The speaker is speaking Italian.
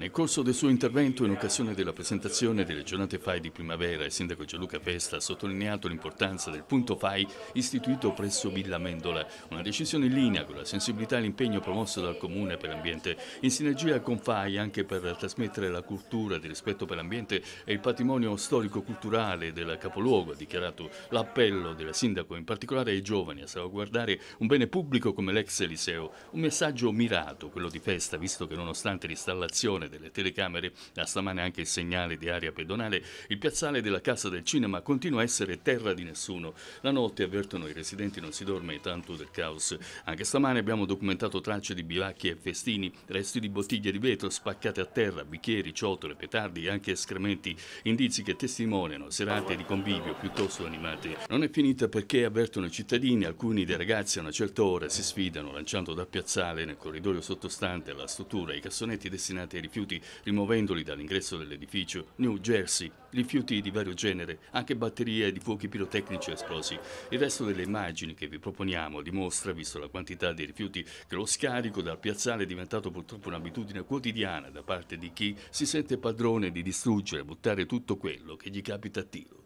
Nel corso del suo intervento, in occasione della presentazione delle giornate FAI di primavera, il sindaco Gianluca Festa ha sottolineato l'importanza del punto FAI istituito presso Villa Mendola, una decisione in linea con la sensibilità e l'impegno promosso dal Comune per l'ambiente, in sinergia con FAI anche per trasmettere la cultura di rispetto per l'ambiente e il patrimonio storico-culturale del capoluogo, ha dichiarato l'appello della sindaco, in particolare ai giovani, a salvaguardare un bene pubblico come l'ex Eliseo. Un messaggio mirato, quello di Festa, visto che nonostante l'installazione sole delle telecamere, da stamane anche il segnale di aria pedonale, il piazzale della Casa del Cinema continua a essere terra di nessuno. La notte, avvertono i residenti, non si dorme tanto del caos. Anche stamane abbiamo documentato tracce di bivacchi e festini, resti di bottiglie di vetro spaccate a terra, bicchieri, ciotole, petardi e anche escrementi, indizi che testimoniano serate di convivio piuttosto animate. Non è finita perché, avvertono i cittadini, alcuni dei ragazzi a una certa ora si sfidano lanciando dal piazzale nel corridoio sottostante alla struttura i cassonetti destinati ai rifiuti rifiuti, rimuovendoli dall'ingresso dell'edificio New Jersey, rifiuti di vario genere, anche batterie di fuochi pirotecnici esplosi. Il resto delle immagini che vi proponiamo dimostra, visto la quantità di rifiuti, che lo scarico dal piazzale è diventato purtroppo un'abitudine quotidiana da parte di chi si sente padrone di distruggere e buttare tutto quello che gli capita a tiro.